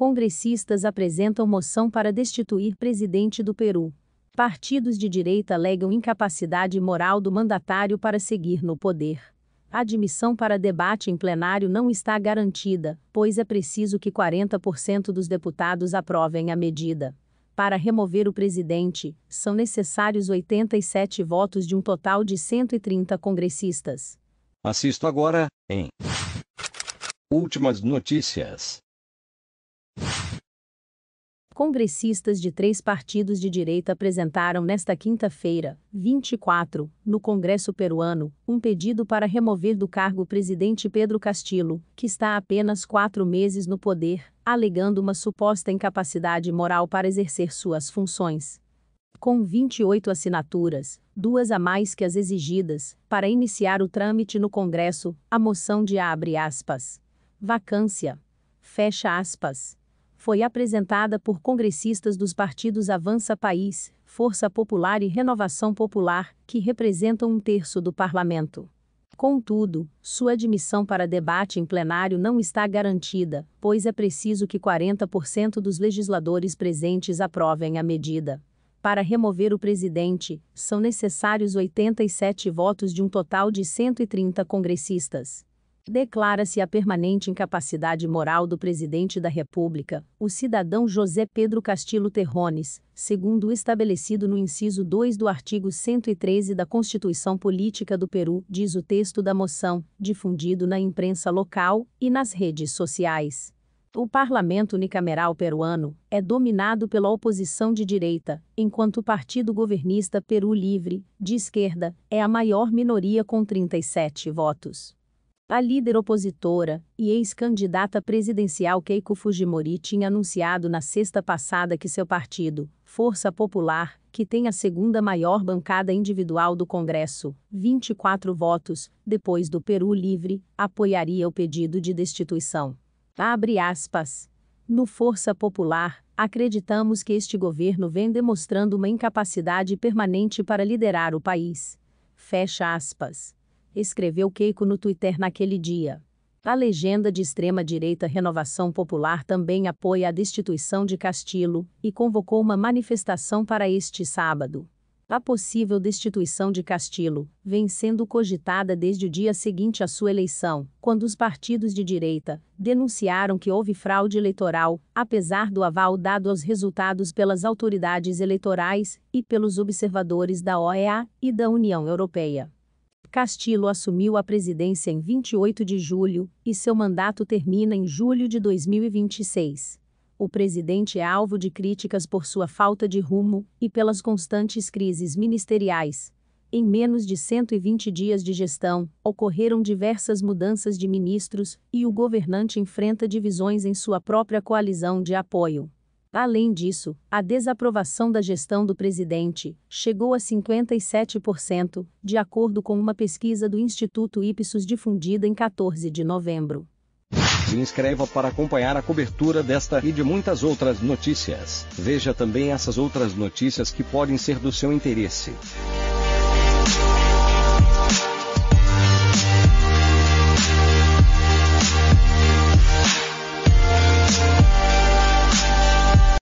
Congressistas apresentam moção para destituir presidente do Peru. Partidos de direita alegam incapacidade moral do mandatário para seguir no poder. A admissão para debate em plenário não está garantida, pois é preciso que 40% dos deputados aprovem a medida. Para remover o presidente, são necessários 87 votos de um total de 130 congressistas. Assisto agora, em Últimas notícias. Congressistas de três partidos de direita apresentaram nesta quinta-feira, 24, no Congresso peruano, um pedido para remover do cargo o presidente Pedro Castillo, que está há apenas quatro meses no poder, alegando uma suposta incapacidade moral para exercer suas funções. Com 28 assinaturas, duas a mais que as exigidas, para iniciar o trâmite no Congresso, a moção de abre aspas. Vacância. Fecha aspas foi apresentada por congressistas dos partidos Avança País, Força Popular e Renovação Popular, que representam um terço do parlamento. Contudo, sua admissão para debate em plenário não está garantida, pois é preciso que 40% dos legisladores presentes aprovem a medida. Para remover o presidente, são necessários 87 votos de um total de 130 congressistas declara-se a permanente incapacidade moral do presidente da República, o cidadão José Pedro Castilo Terrones, segundo o estabelecido no inciso 2 do artigo 113 da Constituição Política do Peru, diz o texto da moção, difundido na imprensa local e nas redes sociais. O parlamento unicameral peruano é dominado pela oposição de direita, enquanto o partido governista Peru Livre, de esquerda, é a maior minoria com 37 votos. A líder opositora e ex-candidata presidencial Keiko Fujimori tinha anunciado na sexta passada que seu partido, Força Popular, que tem a segunda maior bancada individual do Congresso, 24 votos, depois do Peru Livre, apoiaria o pedido de destituição. Abre aspas. No Força Popular, acreditamos que este governo vem demonstrando uma incapacidade permanente para liderar o país. Fecha aspas escreveu Keiko no Twitter naquele dia. A legenda de extrema-direita Renovação Popular também apoia a destituição de Castilo e convocou uma manifestação para este sábado. A possível destituição de Castilo vem sendo cogitada desde o dia seguinte à sua eleição, quando os partidos de direita denunciaram que houve fraude eleitoral, apesar do aval dado aos resultados pelas autoridades eleitorais e pelos observadores da OEA e da União Europeia. Castillo assumiu a presidência em 28 de julho e seu mandato termina em julho de 2026. O presidente é alvo de críticas por sua falta de rumo e pelas constantes crises ministeriais. Em menos de 120 dias de gestão, ocorreram diversas mudanças de ministros e o governante enfrenta divisões em sua própria coalizão de apoio. Além disso, a desaprovação da gestão do presidente chegou a 57%, de acordo com uma pesquisa do Instituto Ipsos difundida em 14 de novembro. Se inscreva para acompanhar a cobertura desta e de muitas outras notícias. Veja também essas outras notícias que podem ser do seu interesse.